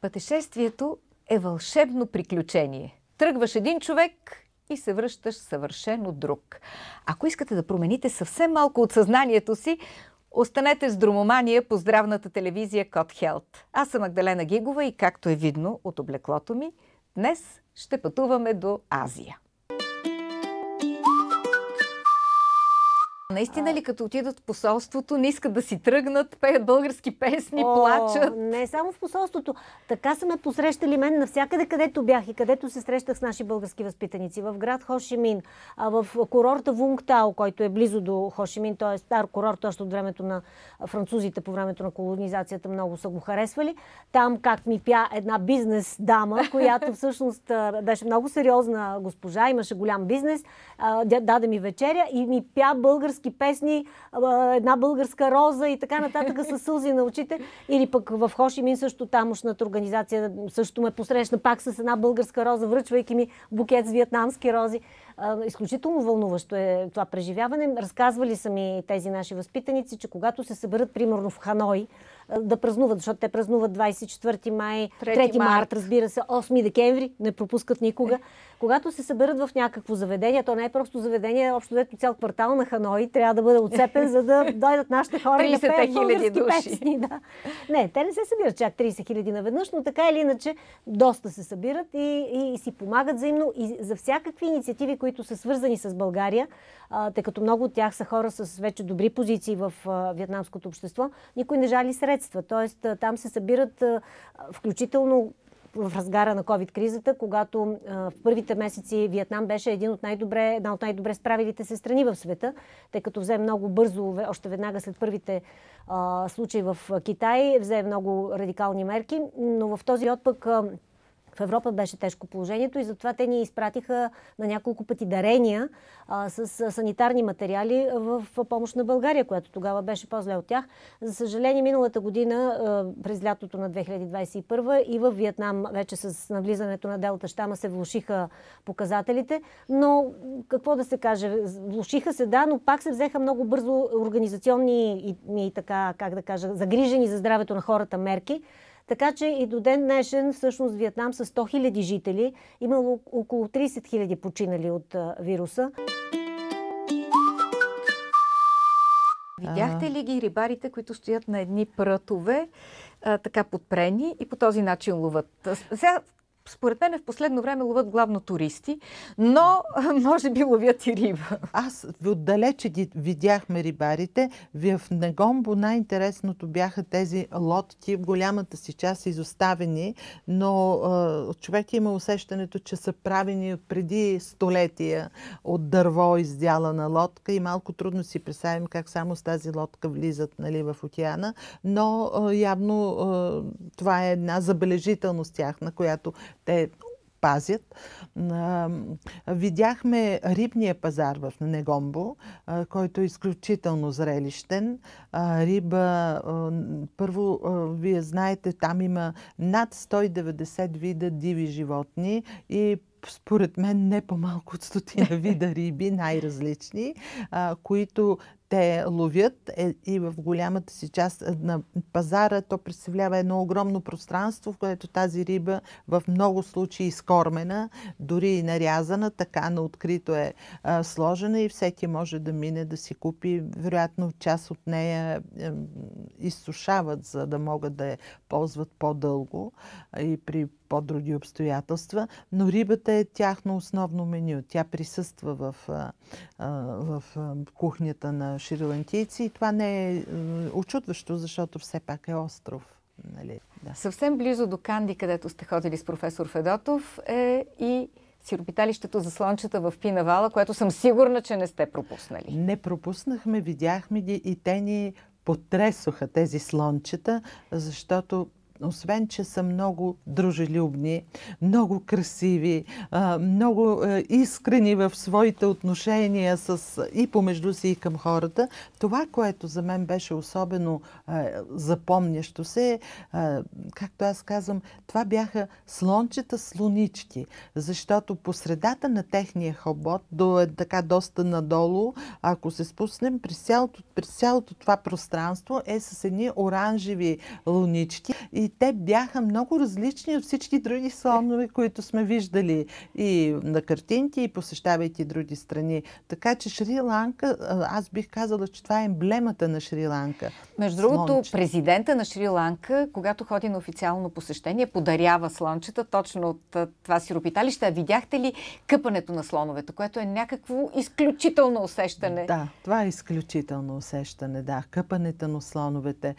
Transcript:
Пътешествието е вълшебно приключение. Тръгваш един човек и се връщаш съвършено друг. Ако искате да промените съвсем малко от съзнанието си, останете с дромомания по здравната телевизия Код Хелт. Аз съм Магдалена Гигова и както е видно от облеклото ми, днес ще пътуваме до Азия. Наистина ли като отидат в посолството, не искат да си тръгнат, пеят български песни, О, плачат? Не само в посолството. Така са ме посрещали мен навсякъде, където бях и където се срещах с наши български възпитаници. В град Хошимин, в курорта Вунгтао, който е близо до Хошимин, той е стар курорт още от времето на французите, по времето на колонизацията много са го харесвали. Там как ми пя една бизнес дама, която всъщност беше много сериозна госпожа, имаше голям бизнес, даде ми вечеря и ми пя български български песни, една българска роза и така нататък с сълзи на очите. Или пък в Хошимин също тамошната организация също ме посрещна пак с една българска роза, връчвайки ми букет с виетнамски рози. Изключително вълнуващо е това преживяване. Разказвали са ми тези наши възпитаници, че когато се съберат, примерно в Ханой, да празнуват, защото те празнуват 24 май, 3, 3 март, разбира се, 8 декември, не пропускат никога. Когато се съберат в някакво заведение, то не е просто заведение, общо дето цял квартал на Ханой трябва да бъде отцепен, за да дойдат нашите хора и да пеят български души. песни. Да. Не, те не се събират чак 30 хиляди наведнъж, но така или иначе доста се събират и, и, и си помагат взаимно и за всякакви инициативи, които са свързани с България тъй като много от тях са хора с вече добри позиции в вьетнамското общество, никой не жали средства. Тоест там се събират включително в разгара на COVID-кризата, когато в първите месеци Виетнам беше един от най-добре, една от най-добре справилите се страни в света, тъй като взе много бързо, още веднага след първите случаи в Китай, взе много радикални мерки, но в този отпък в Европа беше тежко положението и затова те ни изпратиха на няколко пъти дарения а, с а, санитарни материали в, в помощ на България, която тогава беше по-зле от тях. За съжаление, миналата година, а, през лятото на 2021 и в Виетнам, вече с навлизането на Делта Штама, се влушиха показателите. Но какво да се каже, влушиха се, да, но пак се взеха много бързо организационни и, и така, как да кажа, загрижени за здравето на хората мерки така че и до ден днешен всъщност Виетнам с 100 000 жители има около 30 000 починали от вируса. Видяхте ли ги рибарите, които стоят на едни прътове, а, така подпрени и по този начин ловат? Сега според мен е в последно време ловят главно туристи, но може би ловят и риба. Аз отдалече видяхме рибарите. В Нагомбо най-интересното бяха тези лодки. В голямата си част изоставени, но човек е има усещането, че са правени преди столетия от дърво издялана лодка и малко трудно си представим как само с тази лодка влизат нали, в океана, но явно това е една забележителност тяхна, която те пазят. Видяхме рибния пазар в Негомбо, който е изключително зрелищен. Риба, първо, вие знаете, там има над 190 вида диви животни и според мен не по-малко от стотина вида риби, най-различни, които те ловят е, и в голямата си част е, на пазара то представлява едно огромно пространство, в което тази риба в много случаи изкормена, дори и нарязана, така на открито е а, сложена и всеки може да мине да си купи. Вероятно част от нея е, изсушават, за да могат да я ползват по-дълго и при под други обстоятелства, но рибата е тяхно основно меню. Тя присъства в, в кухнята на шрилантийци и това не е очудващо, защото все пак е остров. Нали? Да. Съвсем близо до Канди, където сте ходили с професор Федотов, е и сиропиталището за слънчета в Пинавала, което съм сигурна, че не сте пропуснали. Не пропуснахме, видяхме ги и те ни потресоха тези слончета, защото освен, че са много дружелюбни, много красиви, много е, искрени в своите отношения с, и помежду си и към хората, това, което за мен беше особено е, запомнящо се, е, както аз казвам, това бяха слончета лунички, защото по средата на техния хобот, до, така доста надолу, ако се спуснем, през цялото, през цялото това пространство е с едни оранжеви лунички и те бяха много различни от всички други слонове, които сме виждали и на картинки, и посещавайки други страни. Така че Шри-Ланка, аз бих казала, че това е емблемата на Шри-Ланка. Между другото, слончета. президента на Шри-Ланка, когато ходи на официално посещение, подарява слончета точно от това сиропиталище. А видяхте ли къпането на слоновете, което е някакво изключително усещане? Да, това е изключително усещане, да. Къпането на слоновете.